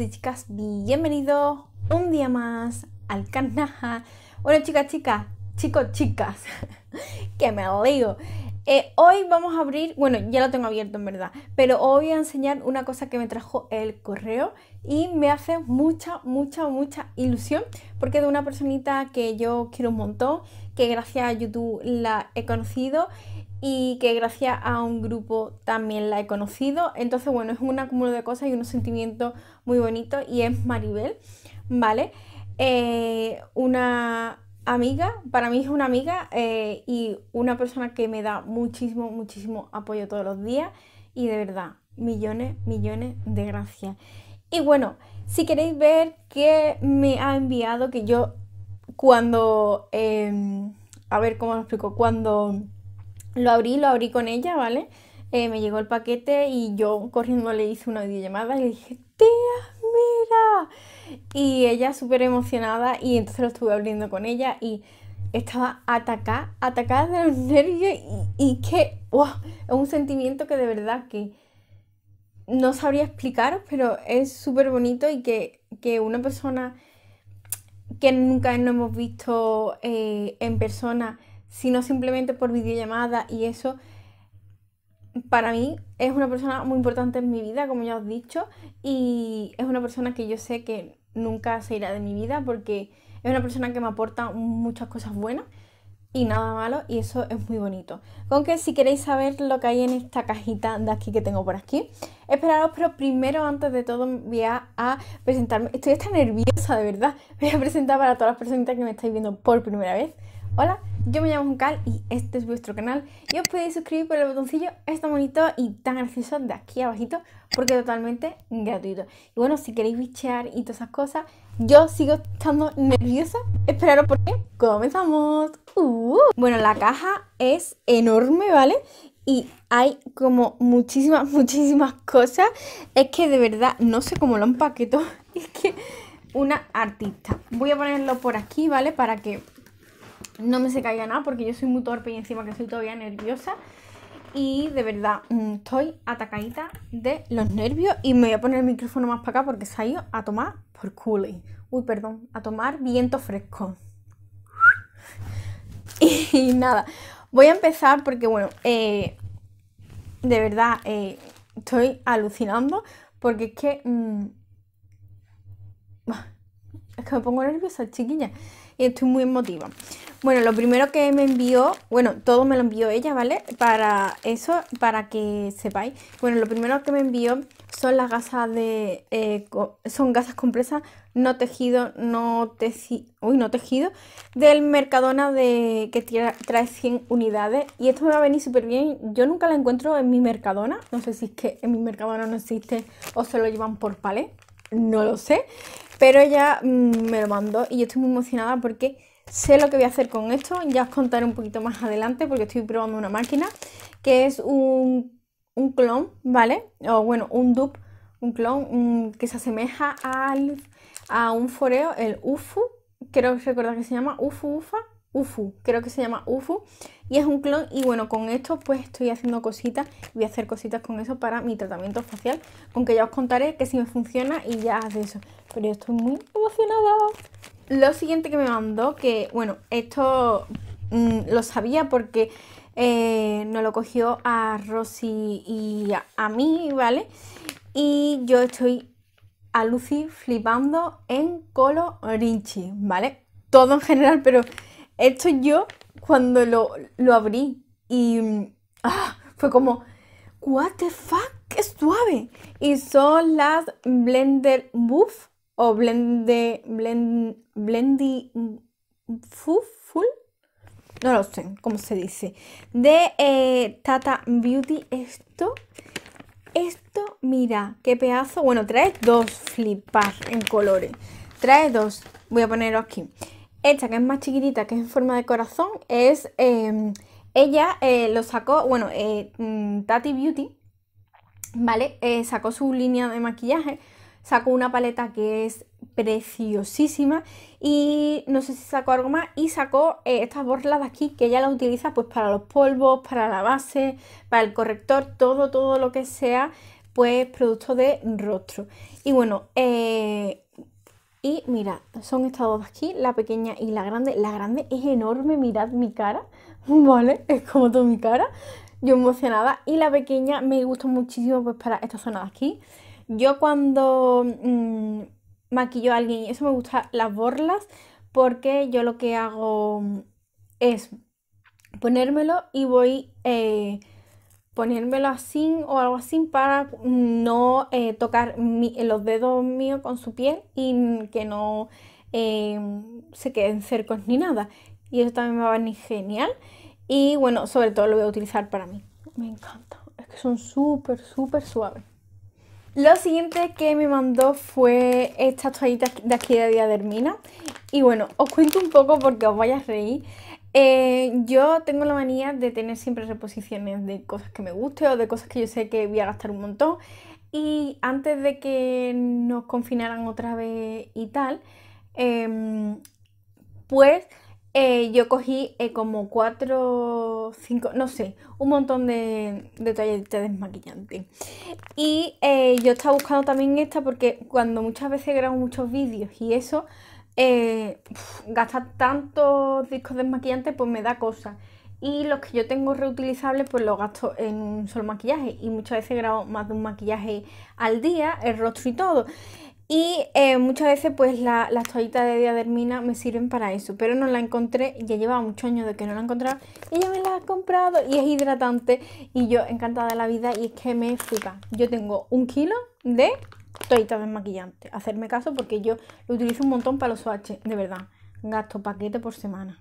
y chicas, bienvenidos un día más al canal. Bueno, chicas, chicas, chicos, chicas, que me lo eh, hoy vamos a abrir, bueno, ya lo tengo abierto en verdad, pero hoy voy a enseñar una cosa que me trajo el correo y me hace mucha, mucha, mucha ilusión porque de una personita que yo quiero un montón, que gracias a YouTube la he conocido y que gracias a un grupo también la he conocido. Entonces, bueno, es un acúmulo de cosas y unos sentimientos muy bonitos y es Maribel, ¿vale? Eh, una amiga, para mí es una amiga eh, y una persona que me da muchísimo, muchísimo apoyo todos los días y de verdad, millones, millones de gracias. Y bueno, si queréis ver qué me ha enviado, que yo cuando, em, a ver cómo lo explico, cuando lo abrí, lo abrí con ella, ¿vale? Eh, me llegó el paquete y yo corriendo le hice una videollamada y le dije, tía, mira. Y ella súper emocionada y entonces lo estuve abriendo con ella y estaba atacada, atacada de los nervios y, que, wow, es un sentimiento que de verdad que no sabría explicaros, pero es súper bonito y que, una persona que nunca nos hemos visto eh, en persona sino simplemente por videollamada y eso para mí es una persona muy importante en mi vida, como ya os he dicho, y es una persona que yo sé que nunca se irá de mi vida porque es una persona que me aporta muchas cosas buenas y nada malo y eso es muy bonito. Con que si queréis saber lo que hay en esta cajita de aquí que tengo por aquí, esperaros, pero primero antes de todo voy a, presentarme. Estoy tan nerviosa de verdad. Voy a presentar para todas las personas que me estáis viendo por primera vez. Hola, yo me llamo Juncal y este es vuestro canal y os podéis suscribir por el botoncillo está bonito y tan gracioso de aquí abajito porque totalmente gratuito. Y bueno, si queréis bichear y todas esas cosas, yo sigo estando nerviosa. Esperaros porque comenzamos. Uh. Bueno, la caja es enorme, ¿vale? Y hay como muchísimas, muchísimas cosas. Es que de verdad no sé cómo lo empaquetó. Es que una artista. Voy a ponerlo por aquí, ¿vale? Para que no me se caiga nada porque yo soy muy torpe y encima que soy todavía nerviosa. Y de verdad, mm, estoy atacadita de los nervios y me voy a poner el micrófono más para acá porque se ha ido a tomar por cooling. Uy, perdón, a tomar viento fresco. Y nada, voy a empezar porque bueno, eh, de verdad eh, estoy alucinando porque es que... Mm, es que me pongo nerviosa, chiquilla estoy muy emotiva. Bueno, lo primero que me envió, bueno, todo me lo envió ella, ¿vale? Para eso, para que sepáis. Bueno, lo primero que me envió son las gasas de... Eh, son gasas compresas no tejido, no tejido, uy, no tejido, del Mercadona de que trae 100 unidades y esto me va a venir súper bien. Yo nunca la encuentro en mi Mercadona, no sé si es que en mi Mercadona no existe o se lo llevan por palet no lo sé, pero ella mm, me lo mandó y yo estoy muy emocionada porque sé lo que voy a hacer con esto, ya os contaré un poquito más adelante porque estoy probando una máquina que es un, clon, ¿vale? O bueno, un dupe, un clon que se asemeja al, a un foreo, el UFU, creo que recordar que se llama UFU UFA, UFU, creo que se llama UFU, y es un clon y bueno, con esto pues estoy haciendo cositas, voy a hacer cositas con eso para mi tratamiento facial, con que ya os contaré que si me funciona y ya de eso, pero yo estoy muy emocionada. Lo siguiente que me mandó, que bueno, esto mm, lo sabía porque eh, nos lo cogió a Rosy y a, mí, ¿vale? Y yo estoy a Lucy flipando en orinchi ¿vale? Todo en general, pero esto yo cuando lo, abrí y mm, ah, fue como, what the fuck, qué suave. Y son las Blender Buff o Blender blend, blendy Full. No lo sé cómo se dice. De eh, Tata Beauty. Esto, esto, mira, qué pedazo. Bueno, trae dos flipas en colores. Trae dos. Voy a ponerlo aquí. Esta que es más chiquitita, que es en forma de corazón, es... Em, ella eh, lo sacó, bueno, eh, mm, Tati Beauty, ¿vale? Eh, sacó su línea de maquillaje, sacó una paleta que es preciosísima y no sé si sacó algo más y sacó estas borlas de aquí que ella la utiliza pues para los polvos, para la base, para el corrector, todo, todo lo que sea pues producto de rostro. Y bueno, eh... Y mirad, son estas dos aquí, la pequeña y la grande. La grande es enorme, mirad mi cara, ¿vale? Es como toda mi cara. Yo emocionada. Y la pequeña me gusta muchísimo pues para esta zona de aquí. Yo cuando mm, maquillo a alguien eso me gusta las borlas porque yo lo que hago es ponérmelo y voy... Eh, ponérmelo así o algo así para no eh, tocar los dedos míos con su piel y que no em, se queden cercos ni nada. Y eso también me va a venir genial. Y bueno, sobre todo lo voy a utilizar para mí. Me encanta. Es que son súper, súper suaves. Lo siguiente que me mandó fue estas toallitas de aquí de Diadermina. Y bueno, os cuento un poco porque os vais a reír. Eh, yo tengo la manía de tener siempre reposiciones de cosas que me guste o de cosas que yo sé que voy a gastar un montón. Y antes de que nos confinaran otra vez y tal, em, pues eh, yo cogí eh, como cuatro, cinco, no sé, un montón de, de toallitas desmaquillantes. Y yo estaba buscando también esta porque cuando muchas veces grabo muchos vídeos y eso, eh, gastar tantos discos desmaquillantes pues me da cosas. Y los que yo tengo reutilizables pues los gasto en un solo maquillaje y muchas veces grabo más de un maquillaje al día, el rostro y todo. Y eh, muchas veces pues las toallitas de diadermina me sirven para eso, pero no la encontré, ya llevaba muchos años de que no la encontraba y ya me la he comprado y es hidratante y yo encantada de la vida y es que me flipa. Yo tengo un kilo de también maquillante, Hacerme caso porque yo lo utilizo un montón para los swatches, de verdad. Gasto paquete por semana.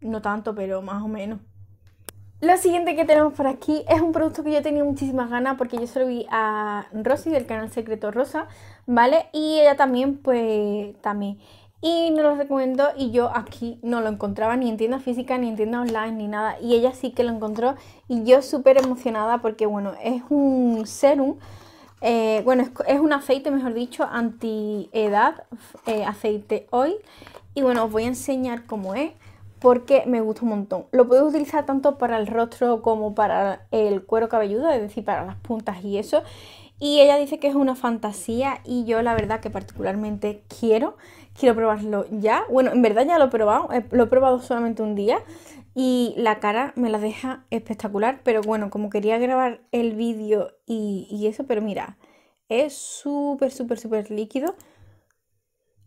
No tanto, pero más o menos. Lo siguiente que tenemos por aquí es un producto que yo tenía muchísimas ganas porque yo se lo vi a Rosy del canal Secreto Rosa, ¿vale? Y ella también, pues, también. Y nos lo recomendó y yo aquí no lo encontraba ni en tienda física, ni en tienda online, ni nada. Y ella sí que lo encontró y yo súper emocionada porque, bueno, es un serum eh, bueno, es, un aceite, mejor dicho, anti-edad, eh, aceite hoy Y bueno, os voy a enseñar cómo es porque me gusta un montón. Lo puedo utilizar tanto para el rostro como para el cuero cabelludo, es decir, para las puntas y eso. Y ella dice que es una fantasía y yo la verdad que particularmente quiero, quiero probarlo ya. Bueno, en verdad ya lo he probado, eh, lo he probado solamente un día y la cara me la deja espectacular, pero bueno, como quería grabar el vídeo y, eso, pero mira, es súper, súper, súper líquido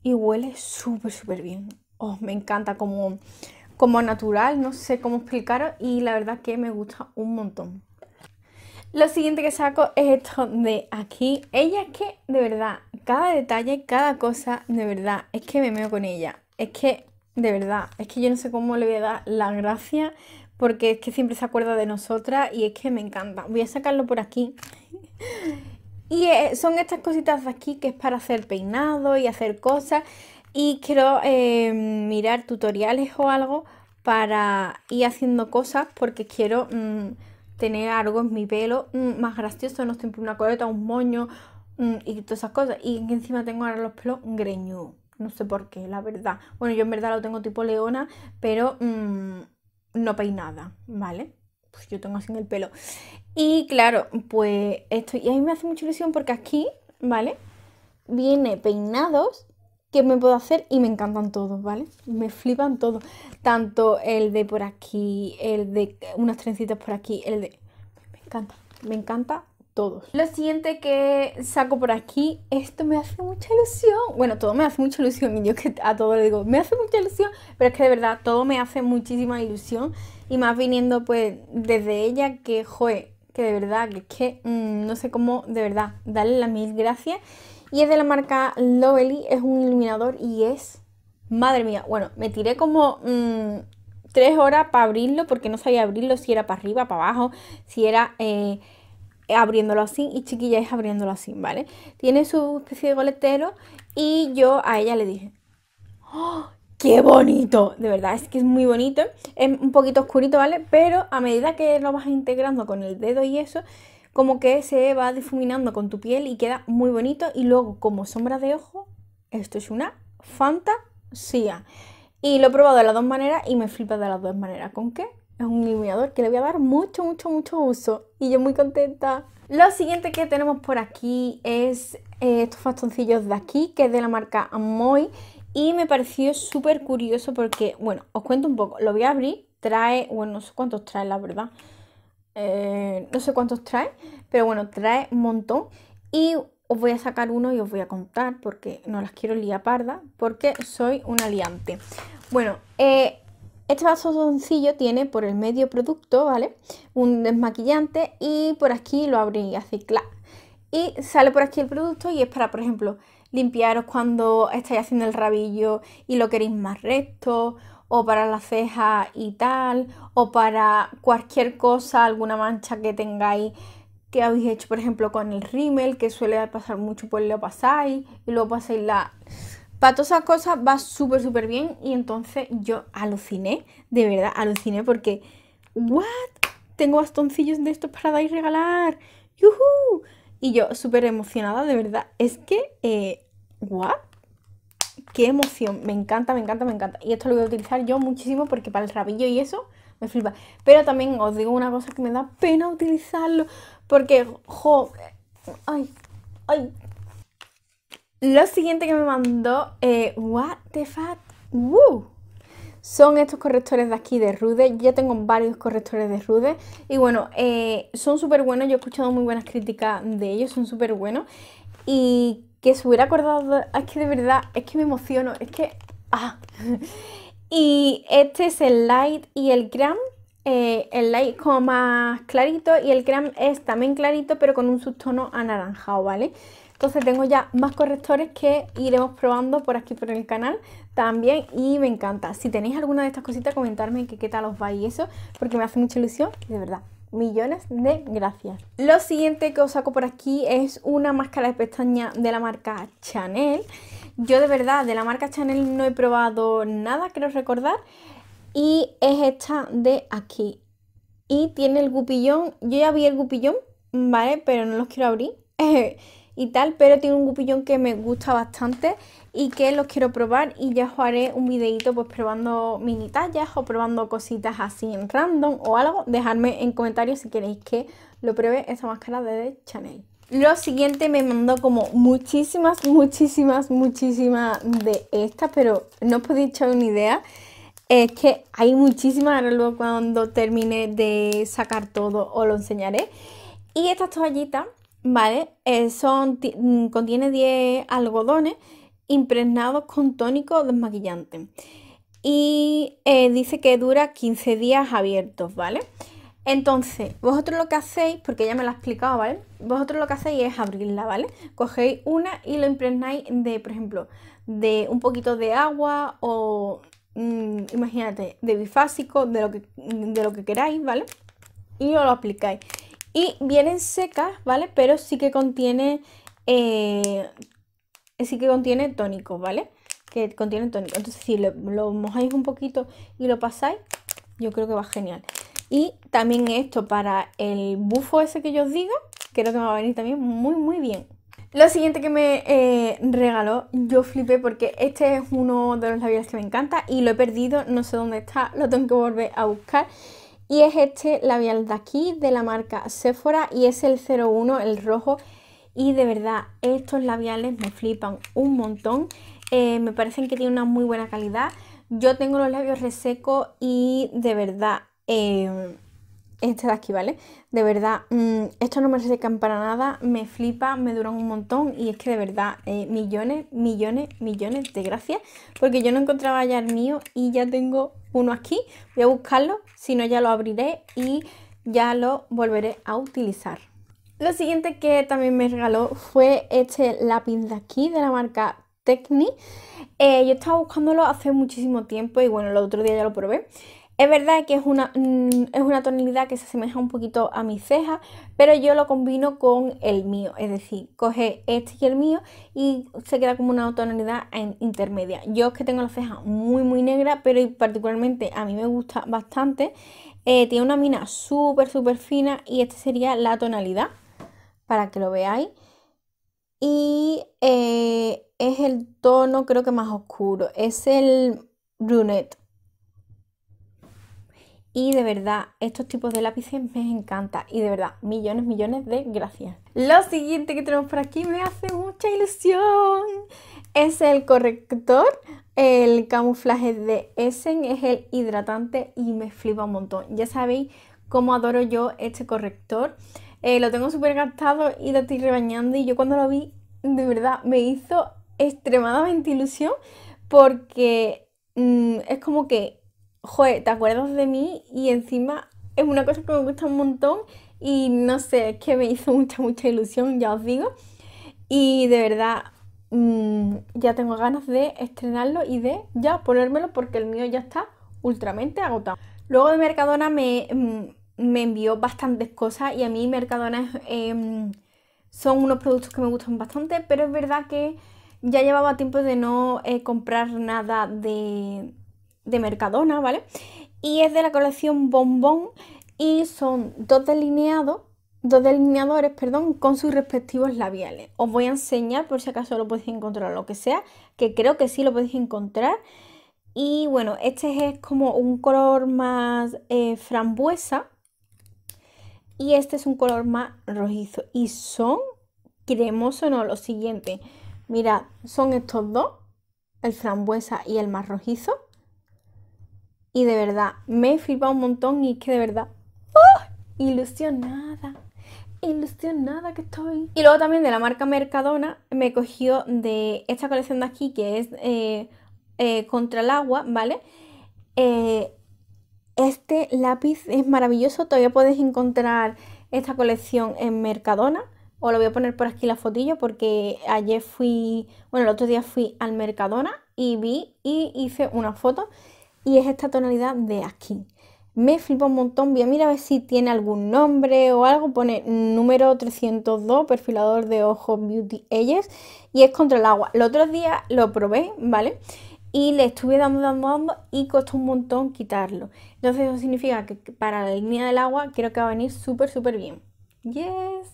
y huele súper, súper bien. Oh, me encanta como, como natural, no sé cómo explicaros y la verdad que me gusta un montón. Lo siguiente que saco es esto de aquí. Ella es que, de verdad, cada detalle, cada cosa, de verdad, es que me meo con ella. Es que de verdad, es que yo no sé cómo le voy a dar la gracia porque es que siempre se acuerda de nosotras y es que me encanta. Voy a sacarlo por aquí. Y eh, son estas cositas de aquí que es para hacer peinado y hacer cosas. Y quiero eh, mirar tutoriales o algo para ir haciendo cosas porque quiero mm, tener algo en mi pelo mm, más gracioso, no siempre una coleta, un moño mm, y todas esas cosas. Y encima tengo ahora los pelos greñudos. No sé por qué, la verdad. Bueno, yo en verdad lo tengo tipo leona, pero mm, no peinada, ¿vale? Pues yo tengo así en el pelo. Y claro, pues esto. Y a mí me hace mucha ilusión porque aquí, ¿vale? Viene peinados que me puedo hacer y me encantan todos, ¿vale? Me flipan todos. Tanto el de por aquí, el de unas trencitas por aquí, el de... Me encanta, me encanta lo siguiente que saco por aquí, esto me hace mucha ilusión. Bueno, todo me hace mucha ilusión y yo que a todo le digo, me hace mucha ilusión, pero es que de verdad todo me hace muchísima ilusión y más viniendo pues desde ella que, joe, que de verdad, que es que mm, no sé cómo, de verdad, darle las mil gracias. Y es de la marca Lovely, es un iluminador y es, madre mía, bueno, me tiré como... Mm, tres horas para abrirlo porque no sabía abrirlo si era para arriba, para abajo, si era eh, abriéndolo así y chiquilla es abriéndolo así, ¿vale? Tiene su especie de goletero y yo a ella le dije, ¡Oh, ¡Qué bonito! De verdad, es que es muy bonito. Es un poquito oscurito, ¿vale? Pero a medida que lo vas integrando con el dedo y eso, como que se va difuminando con tu piel y queda muy bonito. Y luego, como sombra de ojo, esto es una fantasía. Y lo he probado de las dos maneras y me flipa de las dos maneras. ¿Con qué? es un iluminador que le voy a dar mucho, mucho, mucho uso. Y yo muy contenta. Lo siguiente que tenemos por aquí es eh, estos bastoncillos de aquí, que es de la marca Amoy. Y me pareció súper curioso porque, bueno, os cuento un poco. Lo voy a abrir. Trae, bueno, no sé cuántos trae, la verdad. Eh, no sé cuántos trae, pero bueno, trae un montón. Y os voy a sacar uno y os voy a contar porque no las quiero liar parda, porque soy una aliante Bueno, eh, este soncillo tiene por el medio producto, ¿vale? Un desmaquillante y por aquí lo abrí así, clac. Y sale por aquí el producto y es para, por ejemplo, limpiaros cuando estáis haciendo el rabillo y lo queréis más recto, o para la ceja y tal, o para cualquier cosa, alguna mancha que tengáis que habéis hecho, por ejemplo, con el rímel, que suele pasar mucho, pues lo pasáis y luego pasáis la para todas esas cosas va súper, súper bien. Y entonces yo aluciné, de verdad, aluciné porque, ¿what? Tengo bastoncillos de estos para dar y regalar. Y yo súper emocionada, de verdad. Es que, eh, ¿what? ¡Qué emoción! Me encanta, me encanta, me encanta. Y esto lo voy a utilizar yo muchísimo porque para el rabillo y eso me flipa. Pero también os digo una cosa que me da pena utilizarlo porque, jo, ay, ay, lo siguiente que me mandó, eh, what the fuck, Woo. son estos correctores de aquí de Rude. Ya tengo varios correctores de Rude y bueno, eh, son súper buenos. Yo he escuchado muy buenas críticas de ellos, son súper buenos. Y que se hubiera acordado, es que de verdad, es que me emociono, es que... Ah. y este es el Light y el Gram. Eh, el light como más clarito y el gram es también clarito pero con un subtono anaranjado, ¿vale? Entonces tengo ya más correctores que iremos probando por aquí por el canal también y me encanta. Si tenéis alguna de estas cositas, comentarme que qué tal os va y eso, porque me hace mucha ilusión, de verdad millones de gracias. Lo siguiente que os saco por aquí es una máscara de pestaña de la marca Chanel. Yo de verdad de la marca Chanel no he probado nada, quiero recordar. Y es esta de aquí. Y tiene el gupillón. Yo ya vi el gupillón, ¿vale? Pero no los quiero abrir. y tal, pero tiene un gupillón que me gusta bastante y que los quiero probar y ya os haré un videito pues probando mini tallas o probando cositas así en random o algo. Dejadme en comentarios si queréis que lo pruebe esa máscara de Chanel. Lo siguiente me mandó como muchísimas, muchísimas, muchísimas de estas, pero no os podéis echar una idea. Es que hay muchísimas, ahora luego cuando termine de sacar todo os lo enseñaré. Y estas toallitas ¿vale? Eh, son, mm, contiene 10 algodones impregnados con tónico desmaquillante. Y eh, dice que dura 15 días abiertos, ¿vale? Entonces, vosotros lo que hacéis, porque ya me lo ha explicado, ¿vale? Vosotros lo que hacéis es abrirla, ¿vale? Cogéis una y lo impregnáis de, por ejemplo, de un poquito de agua o, mm, imagínate, de bifásico, de lo, que, de lo que queráis, ¿vale? Y lo aplicáis. Y vienen secas, ¿vale? Pero sí que contiene, eh, sí que contiene tónico, ¿vale? Que contiene tónicos. Entonces si lo, mojáis un poquito y lo pasáis, yo creo que va genial. Y también esto para el bufo ese que yo os digo, creo que me va a venir también muy, muy bien. Lo siguiente que me eh, regaló, yo flipé porque este es uno de los labiales que me encanta y lo he perdido, no sé dónde está, lo tengo que volver a buscar. Y es este labial de aquí, de la marca Sephora, y es el 01, el rojo. Y de verdad, estos labiales me flipan un montón. Eh, me parecen que tienen una muy buena calidad. Yo tengo los labios resecos y de verdad, em, este de aquí, ¿vale? De verdad, mm, estos no me resecan para nada, me flipa, me duran un montón y es que de verdad, eh, millones, millones, millones de gracias. Porque yo no encontraba ya el mío y ya tengo uno aquí, voy a buscarlo, si no ya lo abriré y ya lo volveré a utilizar. Lo siguiente que también me regaló fue este lápiz de aquí de la marca Tecni. Eh, yo estaba buscándolo hace muchísimo tiempo y bueno, el otro día ya lo probé. Es verdad que es una, mm, es una tonalidad que se asemeja un poquito a mi ceja, pero yo lo combino con el mío, es decir, coge este y el mío y se queda como una tonalidad en intermedia. Yo es que tengo la cejas muy muy negra, pero particularmente a mí me gusta bastante. Eh, tiene una mina súper súper fina y esta sería la tonalidad, para que lo veáis. Y eh, es el tono creo que más oscuro, es el brunette. Y de verdad, estos tipos de lápices me encantan. Y de verdad, millones, millones de gracias. Lo siguiente que tenemos por aquí me hace mucha ilusión. Es el corrector, el camuflaje de Essen, es el hidratante y me flipa un montón. Ya sabéis cómo adoro yo este corrector. Eh, lo tengo súper gastado y lo estoy rebañando y yo cuando lo vi, de verdad, me hizo extremadamente ilusión porque mm, es como que joder, te acuerdas de mí y encima es una cosa que me gusta un montón y no sé, es que me hizo mucha, mucha ilusión, ya os digo. Y de verdad, mm, ya tengo ganas de estrenarlo y de ya ponérmelo porque el mío ya está ultramente agotado. Luego de Mercadona me, mm, envió bastantes cosas y a mí Mercadona em, son unos productos que me gustan bastante, pero es verdad que ya llevaba tiempo de no eh, comprar nada de, de Mercadona, ¿vale? Y es de la colección Bombón y son dos delineados, dos delineadores, perdón, con sus respectivos labiales. Os voy a enseñar por si acaso lo podéis encontrar lo que sea, que creo que sí lo podéis encontrar. Y bueno, este es como un color más eh, frambuesa y este es un color más rojizo. Y son cremoso no, lo siguiente. Mirad, son estos dos, el frambuesa y el más rojizo. Y de verdad, me flipa un montón y que de verdad, ¡oh! ilusionada, ilusionada que estoy. Y luego también de la marca Mercadona me cogió de esta colección de aquí que es eh, eh, contra el agua, ¿vale? Eh, este lápiz es maravilloso, todavía podéis encontrar esta colección en Mercadona. Os lo voy a poner por aquí la fotillo porque ayer fui, bueno, el otro día fui al Mercadona y vi y hice una foto y es esta tonalidad de aquí. Me flipa un montón, voy a a ver si tiene algún nombre o algo, pone número 302, perfilador de ojos Beauty Eyes y es contra el agua. El otro día lo probé, ¿vale? Y le estuve dando, dando, dando y costó un montón quitarlo. Entonces eso significa que para la línea del agua creo que va a venir súper, súper bien. Yes.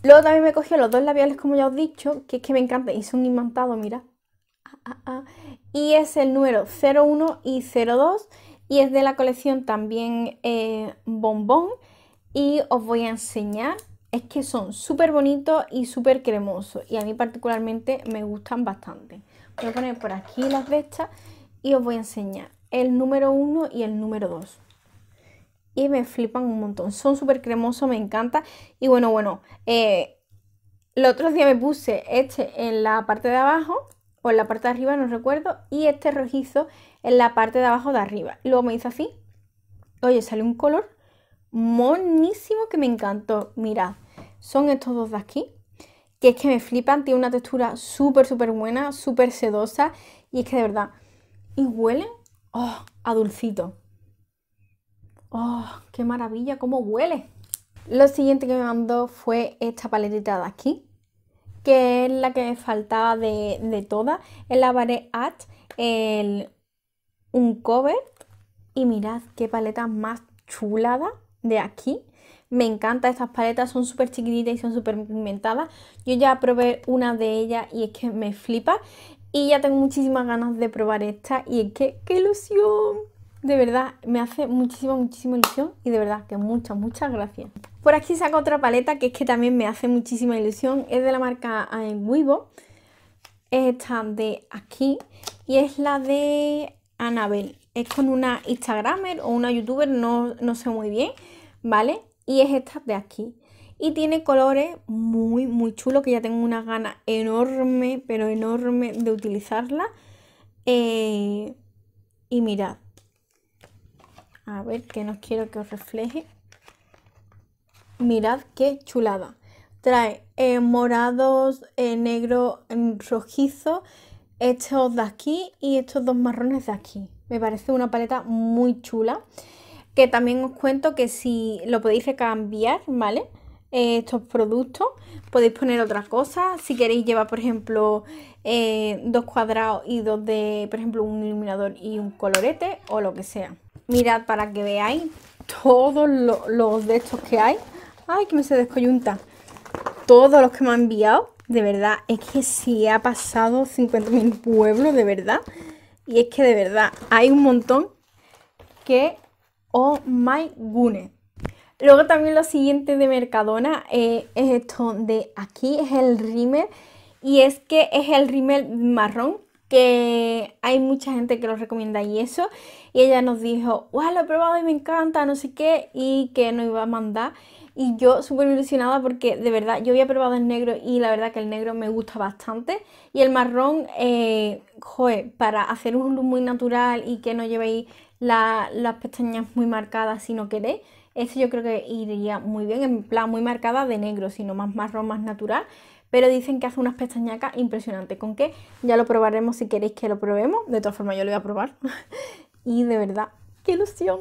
Luego también me cogió los dos labiales, como ya os he dicho, que es que me encantan y son imantados, mira. Ah, ah. y es el número 01 y 02 y es de la colección también eh, bombón y os voy a enseñar es que son súper bonitos y súper cremosos y a mí particularmente me gustan bastante voy a poner por aquí las de estas y os voy a enseñar el número 1 y el número 2 y me flipan un montón son súper cremosos me encanta y bueno bueno eh, el otro día me puse este en la parte de abajo en la parte de arriba, no recuerdo, y este rojizo en la parte de abajo de arriba. Luego me hizo así. Oye, sale un color monísimo que me encantó. Mirad, son estos dos de aquí, que es que me flipan, tiene una textura súper, súper buena, súper sedosa, y es que de verdad, y huelen oh, a dulcito. ¡Oh, qué maravilla! ¿Cómo huele? Lo siguiente que me mandó fue esta paletita de aquí, que es la que faltaba de, todas, es la At, el un cover y mirad qué paletas más chulada de aquí. Me encanta estas paletas, son súper chiquititas y son súper pigmentadas. Yo ya probé una de ellas y es que me flipa. Y ya tengo muchísimas ganas de probar esta y es que ¡qué ilusión! De verdad, me hace muchísima, muchísima ilusión y de verdad que muchas, muchas gracias. Por aquí saco otra paleta que es que también me hace muchísima ilusión. Es de la marca eh, Es Esta de aquí y es la de Anabel. Es con una Instagramer o una YouTuber, no, no sé muy bien, ¿vale? Y es esta de aquí. Y tiene colores muy, muy chulos que ya tengo una gana enorme, pero enorme de utilizarla. Eh, y mirad, a ver, que no quiero que os refleje. Mirad qué chulada. Trae eh, morados, negros, eh, negro, mm, rojizo, estos de aquí y estos dos marrones de aquí. Me parece una paleta muy chula. Que también os cuento que si lo podéis cambiar, ¿vale? Eh, estos productos. Podéis poner otra cosa. Si queréis llevar, por ejemplo, dos cuadrados y dos de, por ejemplo, un iluminador y un colorete o lo que sea. Mirad para que veáis todos los, de estos que hay. Ay, que me se descoyunta. Todos los que me han enviado. De verdad, es que si ha pasado 50.000 pueblos, de verdad. Y es que de verdad, hay un montón que... Oh my goodness. Luego también lo siguiente de Mercadona eh, es esto de aquí, es el rímel. Y es que es el rímel marrón que hay mucha gente que lo recomienda y eso. Y ella nos dijo, wow, lo he probado y me encanta, no sé qué, y que nos iba a mandar. Y yo súper ilusionada porque de verdad yo había probado el negro y la verdad que el negro me gusta bastante. Y el marrón, eh, para hacer un look muy natural y que no llevéis las pestañas muy marcadas si no queréis, eso yo creo que iría muy bien, en plan muy marcada de negro, sino más marrón, más natural pero dicen que hace unas pestañacas impresionantes. ¿Con qué? Ya lo probaremos si queréis que lo probemos. De todas formas, yo lo voy a probar. y de verdad, qué ilusión.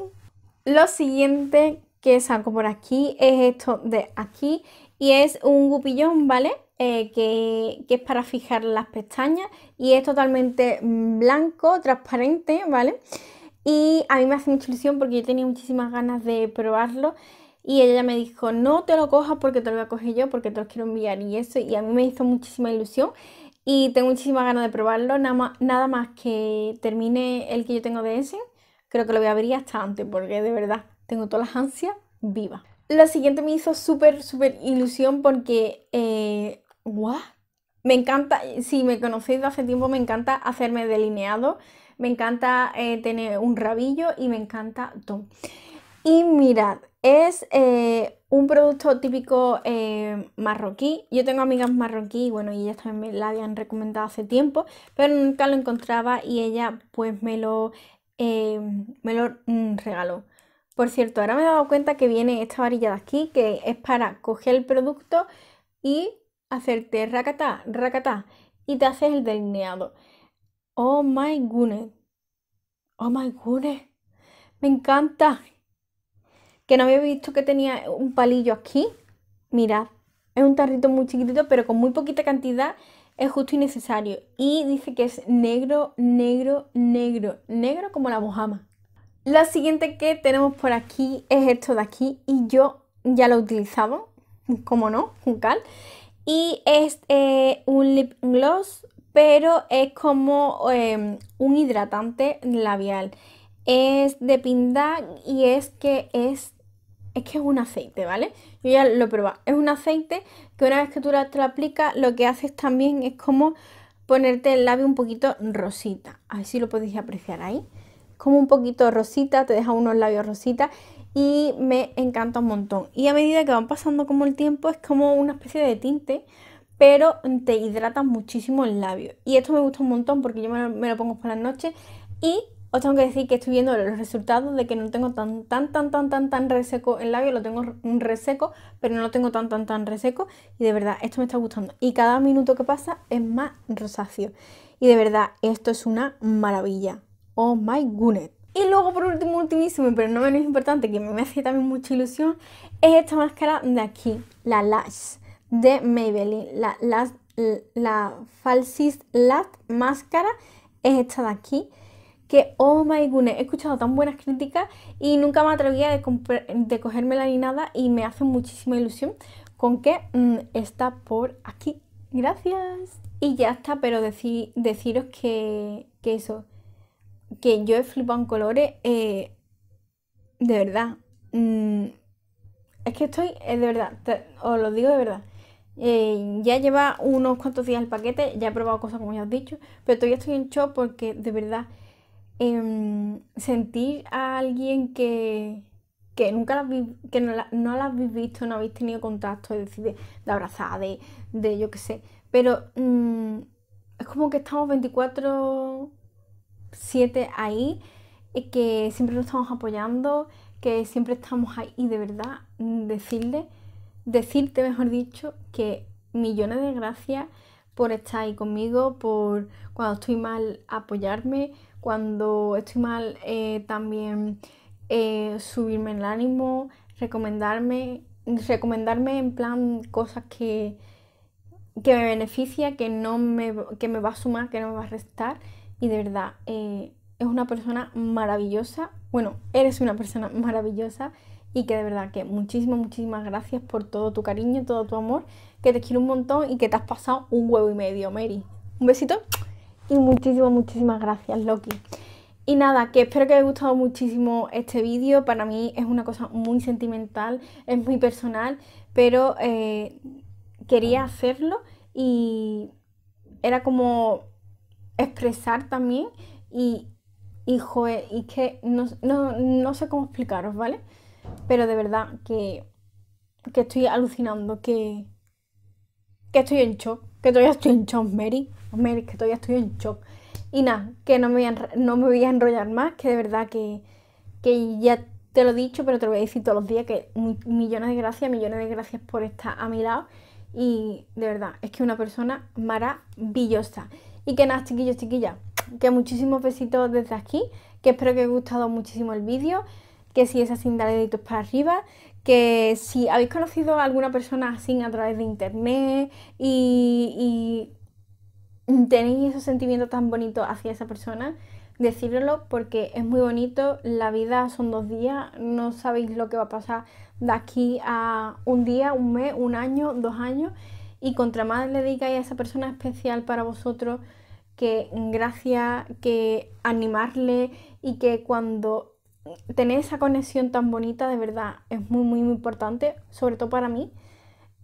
Lo siguiente que saco por aquí es esto de aquí y es un gupillón, ¿vale? Eh, que, que, es para fijar las pestañas y es totalmente mm, blanco, transparente, ¿vale? Y a mí me hace mucha ilusión porque yo tenía muchísimas ganas de probarlo y ella me dijo, no te lo cojas porque te lo voy a coger yo, porque te lo quiero enviar. Y eso, y a mí me hizo muchísima ilusión y tengo muchísima ganas de probarlo. Nada más, que termine el que yo tengo de ese, creo que lo voy a abrir hasta antes, porque de verdad tengo todas las ansias vivas. Lo siguiente me hizo súper, súper ilusión porque, eh, Me encanta, si me conocéis de hace tiempo, me encanta hacerme delineado, me encanta eh, tener un rabillo y me encanta todo. Y mirad, es eh, un producto típico eh, marroquí. Yo tengo amigas marroquí, bueno, y ellas también me la habían recomendado hace tiempo, pero nunca lo encontraba y ella pues me lo, eh, me lo mm, regaló. Por cierto, ahora me he dado cuenta que viene esta varilla de aquí, que es para coger el producto y hacerte racata, racata, y te haces el delineado. Oh my goodness. Oh my goodness. Me encanta que no había visto que tenía un palillo aquí. Mirad, es un tarrito muy chiquitito, pero con muy poquita cantidad es justo y necesario. Y dice que es negro, negro, negro, negro como la mojama. Lo siguiente que tenemos por aquí es esto de aquí y yo ya lo he utilizado, como no, Un cal. Y es eh, un lip gloss, pero es como em, un hidratante labial. Es de pindag y es que es es que es un aceite, ¿vale? Yo ya lo he probado. Es un aceite que una vez que tú te lo aplicas, lo que haces también es como ponerte el labio un poquito rosita. Así lo podéis apreciar ahí. Como un poquito rosita, te deja unos labios rositas. y me encanta un montón. Y a medida que van pasando como el tiempo, es como una especie de tinte, pero te hidrata muchísimo el labio. Y esto me gusta un montón porque yo me lo, pongo por la noche y os tengo que decir que estoy viendo los resultados de que no tengo tan tan tan tan tan tan reseco el labio, lo tengo reseco, pero no lo tengo tan tan tan reseco y de verdad esto me está gustando. Y cada minuto que pasa es más rosáceo. Y de verdad, esto es una maravilla. Oh my goodness. Y luego por último, ultimísimo, pero no menos importante, que me hace también mucha ilusión, es esta máscara de aquí, la Lash de Maybelline, la, la, la Lash máscara, es esta de aquí que, oh my goodness, he escuchado tan buenas críticas y nunca me atrevía de, cogerme cogérmela ni nada y me hace muchísima ilusión con que mm, está por aquí. Gracias. Y ya está, pero deciros que, eso, que yo he flipado en colores, eh, de verdad. Mm, es que estoy, eh, de verdad, os lo digo de verdad. Eh, ya lleva unos cuantos días el paquete, ya he probado cosas como ya os he dicho, pero todavía estoy en shock porque de verdad Em, sentir a alguien que, nunca que no, la, habéis visto, no habéis tenido contacto, es decir, de, de de, yo qué sé. Pero mm, es como que estamos 24-7 ahí, y que siempre nos estamos apoyando, que siempre estamos ahí. Y de verdad, mm, decirle, decirte, mejor dicho, que millones de gracias por estar ahí conmigo, por cuando estoy mal apoyarme, cuando estoy mal, eh, también eh, subirme el ánimo, recomendarme, recomendarme en plan cosas que, que me beneficia, que no me, que va a sumar, que no me va a restar. Y de verdad, eh, es una persona maravillosa. Bueno, eres una persona maravillosa y que de verdad que muchísimas, muchísimas gracias por todo tu cariño, todo tu amor, que te quiero un montón y que te has pasado un huevo y medio, Mary. Un besito. Y muchísimas, muchísimas gracias, Loki. Y nada, que espero que os haya gustado muchísimo este vídeo. Para mí es una cosa muy sentimental, es muy personal, pero eh, quería hacerlo y era como expresar también y, y, y que no, sé cómo explicaros, ¿vale? Pero de verdad que, estoy alucinando, que, que estoy en shock, que todavía estoy en shock, Mary que todavía estoy en shock. Y nada, que no me, voy a no me voy a enrollar más, que de verdad que, ya te lo he dicho, pero te lo voy a decir todos los días, que millones de gracias, millones de gracias por estar a mi lado. Y de verdad, es que una persona maravillosa. Y que nada, chiquillos, chiquillas, que muchísimos besitos desde aquí, que espero que os haya gustado muchísimo el vídeo, que si es así, dale deditos para arriba, que si habéis conocido a alguna persona así a través de internet y tenéis ese sentimiento tan bonito hacia esa persona, decírselo porque es muy bonito, la vida son dos días, no sabéis lo que va a pasar de aquí a un día, un mes, un año, dos años, y contra más le digáis a esa persona especial para vosotros, que gracias, que animarle y que cuando tenéis esa conexión tan bonita de verdad es muy muy muy importante, sobre todo para mí.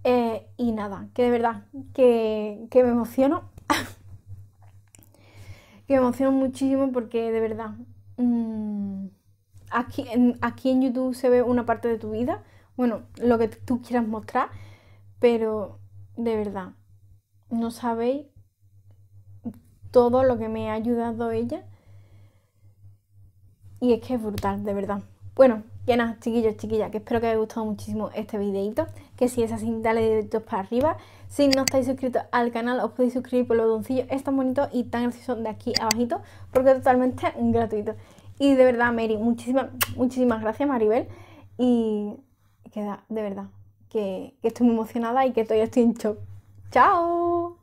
Eh, y nada, que de verdad, que, que me emociono que me emociono muchísimo porque de verdad, mm, aquí, en, aquí en YouTube se ve una parte de tu vida, bueno, lo que tú quieras mostrar, pero de verdad, no sabéis todo lo que me ha ayudado ella. Y es que es brutal, de verdad. Bueno, y nada, chiquillos, chiquillas, que espero que os haya gustado muchísimo este videito. Que si es así, dale deditos para arriba. Si no estáis suscritos al canal, os podéis suscribir por los doncillos. Es tan bonito y tan gracioso de aquí abajito, porque es totalmente gratuito. Y de verdad, Mary, muchísimas, muchísimas gracias, Maribel. Y queda, de verdad, que, que estoy muy emocionada y que todavía estoy en shock. ¡Chao!